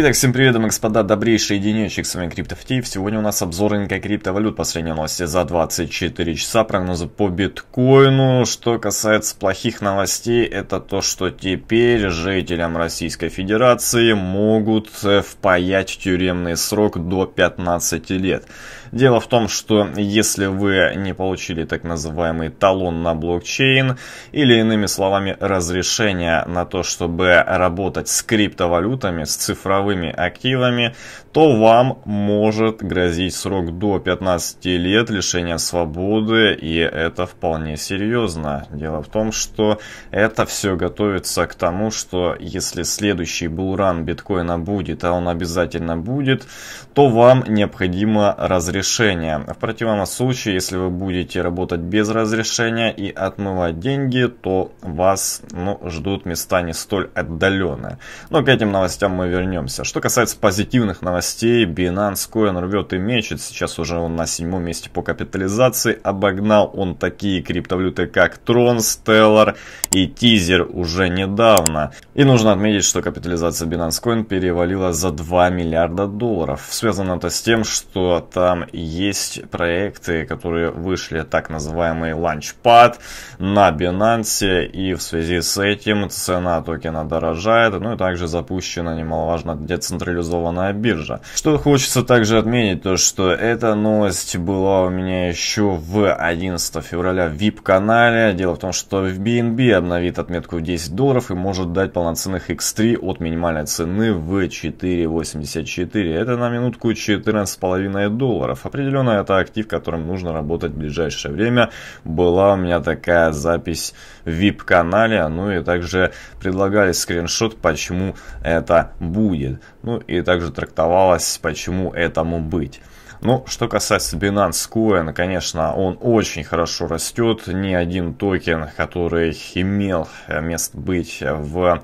Итак, всем привет, господа, добрейший единечек, с вами CryptoFT. Сегодня у нас обзор рынка криптовалют по новости за 24 часа, прогнозы по биткоину. Что касается плохих новостей, это то, что теперь жителям Российской Федерации могут э, впаять тюремный срок до 15 лет. Дело в том, что если вы не получили так называемый талон на блокчейн, или иными словами разрешение на то, чтобы работать с криптовалютами, с цифровыми активами, то вам может грозить срок до 15 лет лишения свободы, и это вполне серьезно. Дело в том, что это все готовится к тому, что если следующий булран биткоина будет, а он обязательно будет, то вам необходимо разрешение. В противном случае, если вы будете работать без разрешения и отмывать деньги, то вас ну, ждут места не столь отдаленные. Но к этим новостям мы вернемся. Что касается позитивных новостей, новостей. Binance Coin рвет и мечет. Сейчас уже он на седьмом месте по капитализации. Обогнал он такие криптовалюты, как Tron, Stellar и Teaser уже недавно. И нужно отметить, что капитализация Binance Coin перевалила за 2 миллиарда долларов. Связано это с тем, что там есть проекты, которые вышли, так называемый Launchpad на Binance. И в связи с этим цена токена дорожает. Ну и также запущена немаловажно децентрализованная биржа продажа. Что хочется также отметить, то что эта новость была у меня еще в 11 февраля в VIP-канале. Дело в том, что в BNB обновит отметку в 10 долларов и может дать полноценных X3 от минимальной цены в 4.84. Это на минутку 14,5 долларов. Определенно это актив, которым нужно работать в ближайшее время. Была у меня такая запись в VIP-канале, ну и также предлагали скриншот, почему это будет. Ну и также трактовал оставалось, почему этому быть. Ну, что касается Binance Coin, конечно, он очень хорошо растет. Ни один токен, который имел место быть в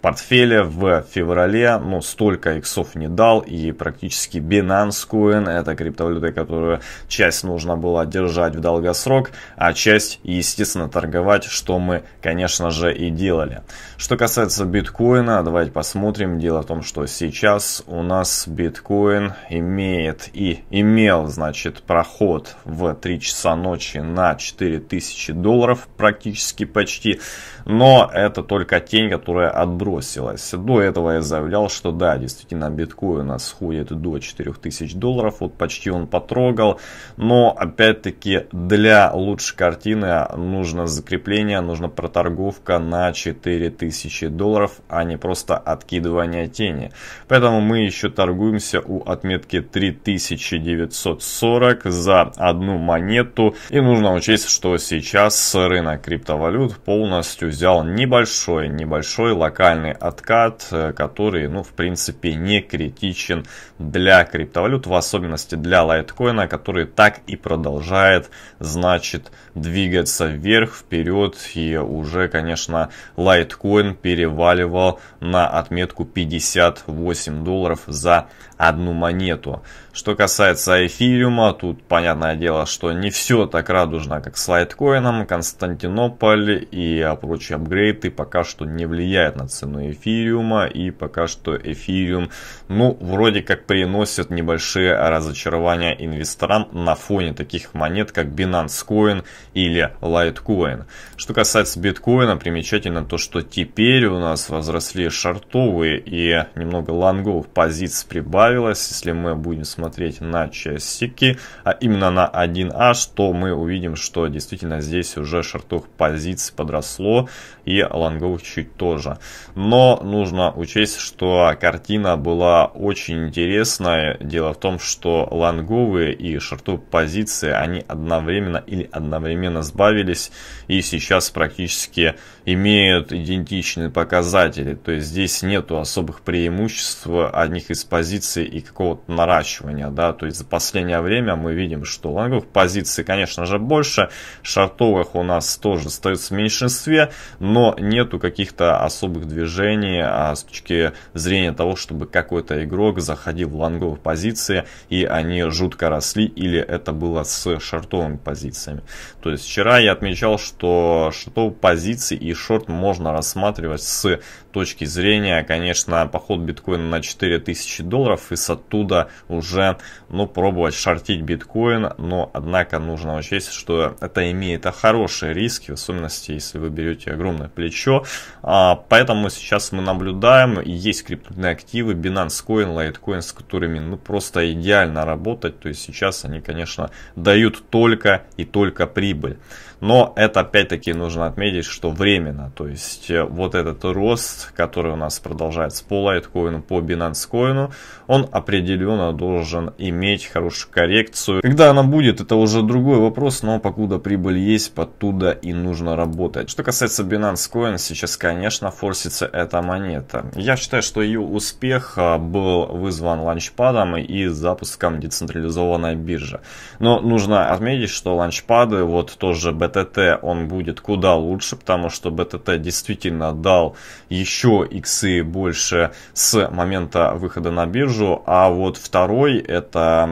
портфеля в феврале, ну, столько иксов не дал, и практически Binance Coin, это криптовалюта, которую часть нужно было держать в долгосрок, а часть, естественно, торговать, что мы, конечно же, и делали. Что касается биткоина, давайте посмотрим. Дело в том, что сейчас у нас биткоин имеет и имел, значит, проход в 3 часа ночи на 4000 долларов, практически почти, но это только тень, которая отбросила бросилась. До этого я заявлял, что да, действительно, биткоин у нас сходит до 4000 долларов, вот почти он потрогал, но опять-таки для лучшей картины нужно закрепление, нужна проторговка на 4000 долларов, а не просто откидывание тени. Поэтому мы еще торгуемся у отметки 3940 за одну монету. И нужно учесть, что сейчас рынок криптовалют полностью взял небольшой, небольшой локальный минимальный откат, э, который, ну, в принципе, не критичен для криптовалют, в особенности для лайткоина, который так и продолжает, значит, двигаться вверх, вперед, и уже, конечно, лайткоин переваливал на отметку 58 долларов за одну монету. Что касается эфириума, тут понятное дело, что не все так радужно, как с лайткоином. Константинополь и прочие апгрейды пока что не влияют на цену цену эфириума. И пока что эфириум, ну, вроде как приносит небольшие разочарования инвесторам на фоне таких монет, как Binance Coin или Litecoin. Что касается биткоина, примечательно то, что теперь у нас возросли шартовые и немного лонговых позиций прибавилось. Если мы будем смотреть на часики, а именно на 1H, а, то мы увидим, что действительно здесь уже шартовых позиций подросло и лонговых чуть тоже. Но нужно учесть, что картина была очень интересная. Дело в том, что лонговые и шорту позиции, они одновременно или одновременно сбавились и сейчас практически имеют идентичные показатели. То есть здесь нету особых преимуществ одних из позиций и какого-то наращивания. Да? То есть за последнее время мы видим, что лонговых позиций, конечно же, больше, шортовых у нас тоже остается в меньшинстве, но нету каких-то особых движений движений, а с точки зрения того, чтобы какой-то игрок заходил в лонговые позиции, и они жутко росли, или это было с шортовыми позициями. То есть вчера я отмечал, что шортовые позиции и шорт можно рассматривать с точки зрения, конечно, поход биткоина на 4000 долларов, и с оттуда уже, ну, пробовать шортить биткоин, но, однако, нужно учесть, что это имеет хорошие риски, в особенности, если вы берете огромное плечо, а, поэтому сейчас мы наблюдаем, есть криптовалютные активы, Binance Coin, Litecoin, с которыми ну просто идеально работать, то есть сейчас они, конечно, дают только и только прибыль. Но это опять-таки нужно отметить, что временно. То есть э, вот этот рост, который у нас продолжается по лайткоину, по Binance коину, он определенно должен иметь хорошую коррекцию. Когда она будет, это уже другой вопрос, но покуда прибыль есть, оттуда и нужно работать. Что касается Binance Coin, сейчас, конечно, форсится эта монета. Я считаю, что ее успех а, был вызван ланчпадом и запуском децентрализованной биржи. Но нужно отметить, что ланчпады, вот тоже бета БТТ он будет куда лучше, потому что БТТ действительно дал еще иксы больше с момента выхода на биржу, а вот второй это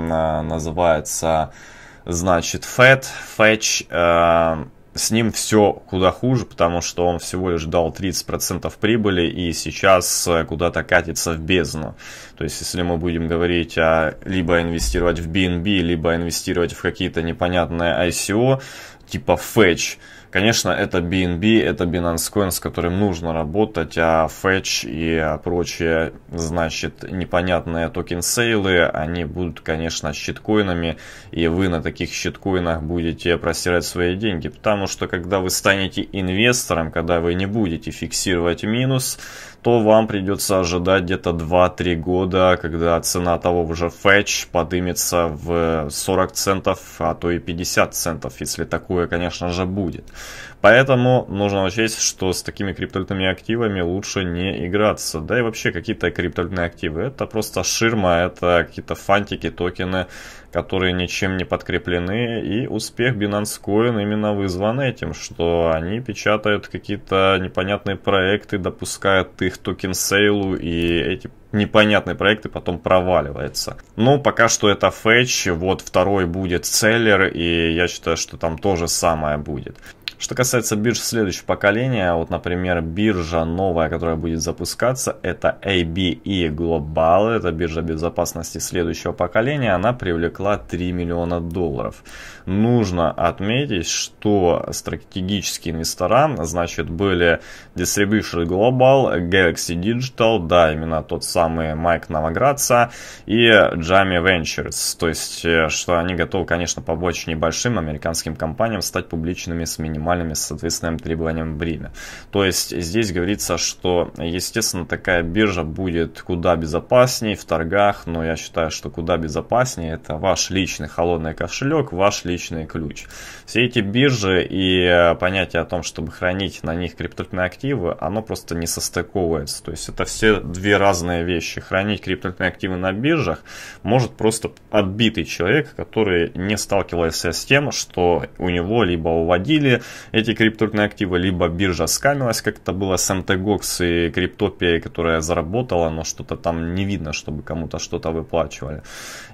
называется значит Fed, Fetch, э, с ним все куда хуже, потому что он всего лишь дал 30% прибыли и сейчас э, куда-то катится в бездну. То есть, если мы будем говорить о либо инвестировать в BNB, либо инвестировать в какие-то непонятные ICO, типа фэч. Конечно, это BNB, это Binance Coin, с которым нужно работать, а Fetch и прочие, значит, непонятные токен-сейлы, они будут, конечно, щиткоинами, и вы на таких щиткоинах будете просирать свои деньги, потому что когда вы станете инвестором, когда вы не будете фиксировать минус, то вам придется ожидать где-то 2-3 года, когда цена того же фэч подымется в 40 центов, а то и 50 центов, если такое, конечно же, будет. Поэтому нужно учесть, что с такими криптовалютными активами лучше не играться. Да и вообще какие-то криптовалютные активы. Это просто ширма, это какие-то фантики, токены, которые ничем не подкреплены. И успех Binance Coin именно вызван этим, что они печатают какие-то непонятные проекты, допускают их токен сейлу, и эти непонятные проекты потом проваливаются. Но ну, пока что это фэч, вот второй будет селлер, и я считаю, что там то же самое будет. Что касается бирж следующего поколения, вот, например, биржа новая, которая будет запускаться, это ABE Global, это биржа безопасности следующего поколения, она привлекла 3 миллиона долларов. Нужно отметить, что стратегические инвестора, значит, были Distribution Global, Galaxy Digital, да, именно тот самый Майк Новоградца и Джами Ventures, то есть, э, что они готовы, конечно, побочь небольшим американским компаниям стать публичными с минимальным минимальными, соответственно, требованиям время. То есть здесь говорится, что, естественно, такая биржа будет куда безопасней в торгах, но я считаю, что куда безопаснее это ваш личный холодный кошелек, ваш личный ключ. Все эти биржи и э, понятие о том, чтобы хранить на них криптовалютные активы, оно просто не состыковывается. То есть это все две разные вещи. Хранить криптовалютные активы на биржах может просто отбитый человек, который не сталкивался с тем, что у него либо уводили эти криптовалютные активы. Либо биржа скамилась, как это было с MTGox и Криптопия, которая заработала, но что-то там не видно, чтобы кому-то что-то выплачивали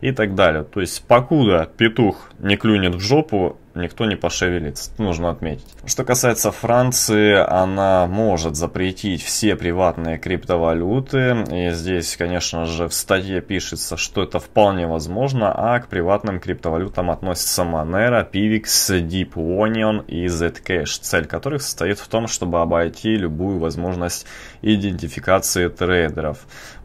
и так далее. То есть покуда петух не клюнет в жопу, никто не пошевелится. нужно отметить. Что касается Франции, она может запретить все приватные криптовалюты. И здесь, конечно же, в статье пишется, что это вполне возможно, а к приватным криптовалютам относятся Monero, Pivx, Deep Onion и Zcash, цель которых состоит в том, чтобы обойти любую возможность идентификации трейдеров.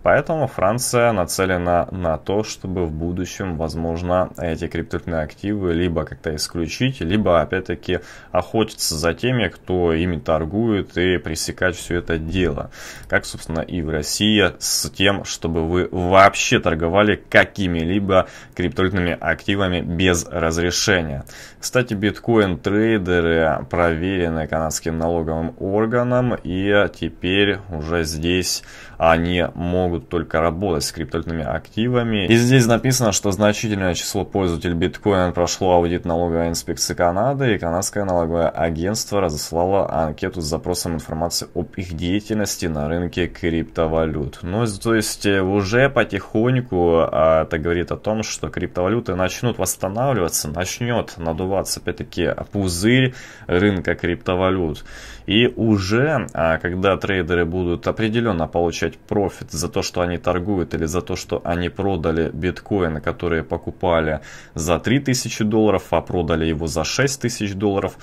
Поэтому Франция нацелена на то, чтобы в будущем, возможно, эти криптовалютные активы либо как-то исключить, либо опять-таки охотиться за теми, кто ими торгует и пресекать все это дело. Как, собственно, и в России с тем, чтобы вы вообще торговали какими-либо криптовалютными активами без разрешения. Кстати, биткоин-трейдеры проверены канадским налоговым органом и теперь уже здесь они могут только работать с криптовалютными активами. И здесь написано, что значительное число пользователей биткоина прошло аудит налоговой инспекции Канады, и канадское налоговое агентство разослало анкету с запросом информации об их деятельности на рынке криптовалют. Ну, то есть э, уже потихоньку а, это говорит о том, что криптовалюты начнут восстанавливаться, начнет надуваться опять-таки пузырь рынка криптовалют. И уже, а, когда трейдеры будут определенно получать профит за то, что они торгуют или за то, что они продали биткоины, которые покупали за 3000 долларов, а продали его за 6000 долларов,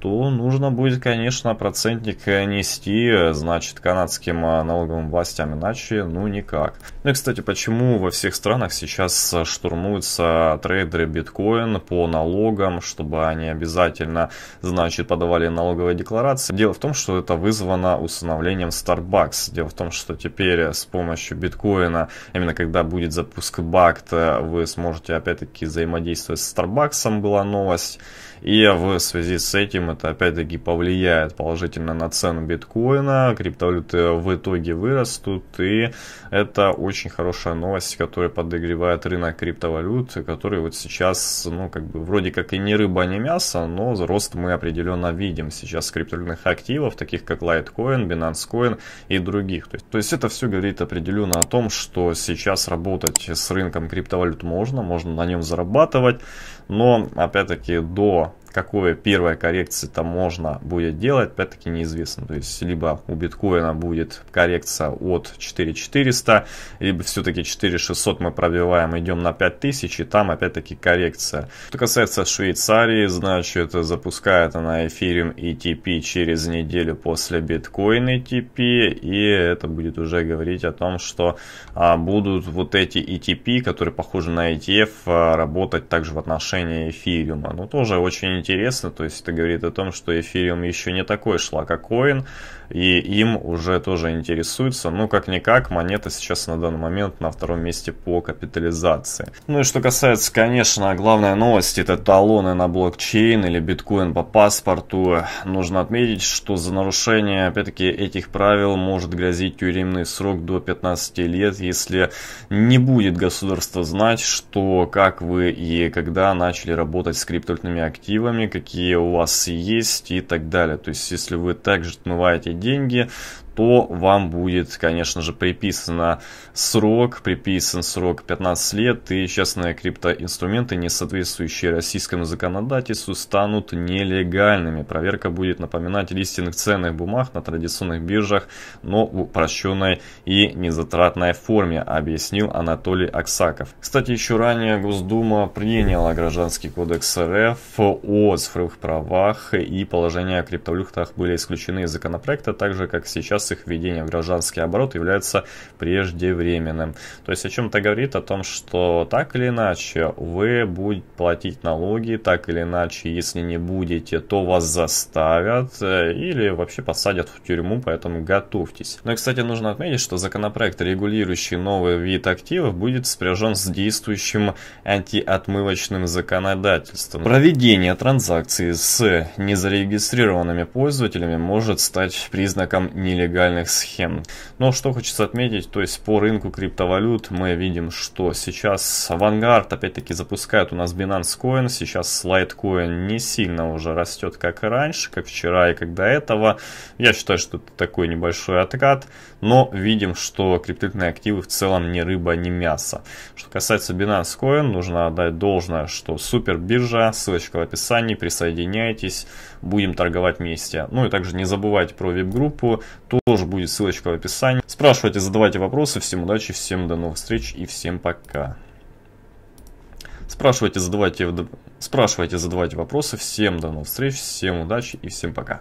то нужно будет, конечно, процентник нести, э, значит, канадским а, налоговым властям, иначе ну никак. Ну и, кстати, почему во всех странах сейчас штурмуются трейдеры биткоин по налогам, чтобы они обязательно, значит, подавали налоговые декларации. Дело Дело в том, что это вызвано установлением Starbucks. Дело в том, что теперь с помощью биткоина, именно когда будет запуск БАКТ, вы сможете опять-таки взаимодействовать с Starbucks, была новость. И в связи с этим это опять-таки повлияет положительно на цену биткоина, криптовалюты в итоге вырастут, и это очень хорошая новость, которая подогревает рынок криптовалют, который вот сейчас, ну, как бы, вроде как и не рыба, не мясо, но рост мы определенно видим сейчас криптовалютных активов, таких как Litecoin, Binance Coin и других. То есть, то есть это все говорит определенно о том, что сейчас работать с рынком криптовалют можно, можно на нем зарабатывать, но опять-таки до какое первая коррекция там можно будет делать, опять-таки неизвестно. То есть, либо у биткоина будет коррекция от 4400, либо все-таки 4600 мы пробиваем, идем на 5000, и там опять-таки коррекция. Что касается Швейцарии, значит, запускает она эфириум ETP через неделю после биткоин ETP, и это будет уже говорить о том, что а, будут вот эти ETP, которые похожи на ETF, а, работать также в отношении эфириума. Ну, тоже очень интересно. То есть это говорит о том, что эфириум еще не такой шла, как коин и им уже тоже интересуются. Ну, как-никак, монета сейчас на данный момент на втором месте по капитализации. Ну и что касается, конечно, главной новости, это талоны на блокчейн или биткоин по паспорту. Нужно отметить, что за нарушение, опять-таки, этих правил может грозить тюремный срок до 15 лет, если не будет государство знать, что, как вы и когда начали работать с криптовалютными активами, какие у вас есть и так далее. То есть, если вы также отмываете деньги, то вам будет, конечно же, приписан срок, приписан срок 15 лет, и частные криптоинструменты, не соответствующие российскому законодательству, станут нелегальными. Проверка будет напоминать листинг ценных бумаг на традиционных биржах, но в упрощенной и незатратной форме, объяснил Анатолий Аксаков. Кстати, еще ранее Госдума приняла Гражданский кодекс РФ о цифровых правах, и положения о криптовалютах были исключены из законопроекта, так же, как сейчас сейчас их введение в гражданский оборот является преждевременным. То есть о чем это говорит? О том, что так или иначе вы будете платить налоги, так или иначе, если не будете, то вас заставят э, или вообще посадят в тюрьму, поэтому готовьтесь. Ну и, кстати, нужно отметить, что законопроект, регулирующий новый вид активов, будет спряжен с действующим антиотмывочным законодательством. Проведение транзакций с незарегистрированными пользователями может стать признаком нелегальности нелегальных схем. Но что хочется отметить, то есть по рынку криптовалют мы видим, что сейчас Vanguard опять-таки запускает у нас Binance Coin, сейчас Litecoin не сильно уже растет, как и раньше, как вчера и как до этого. Я считаю, что это такой небольшой откат, но видим, что криптовалютные активы в целом не рыба, не мясо. Что касается Binance Coin, нужно отдать должное, что супер биржа, ссылочка в описании, присоединяйтесь, будем торговать вместе. Ну и также не забывайте про вип-группу, тоже будет ссылочка в описании. Спрашивайте, задавайте вопросы. Всем удачи, всем до новых встреч и всем пока. Спрашивайте, задавайте, спрашивайте, задавайте вопросы. Всем до новых встреч, всем удачи и всем пока.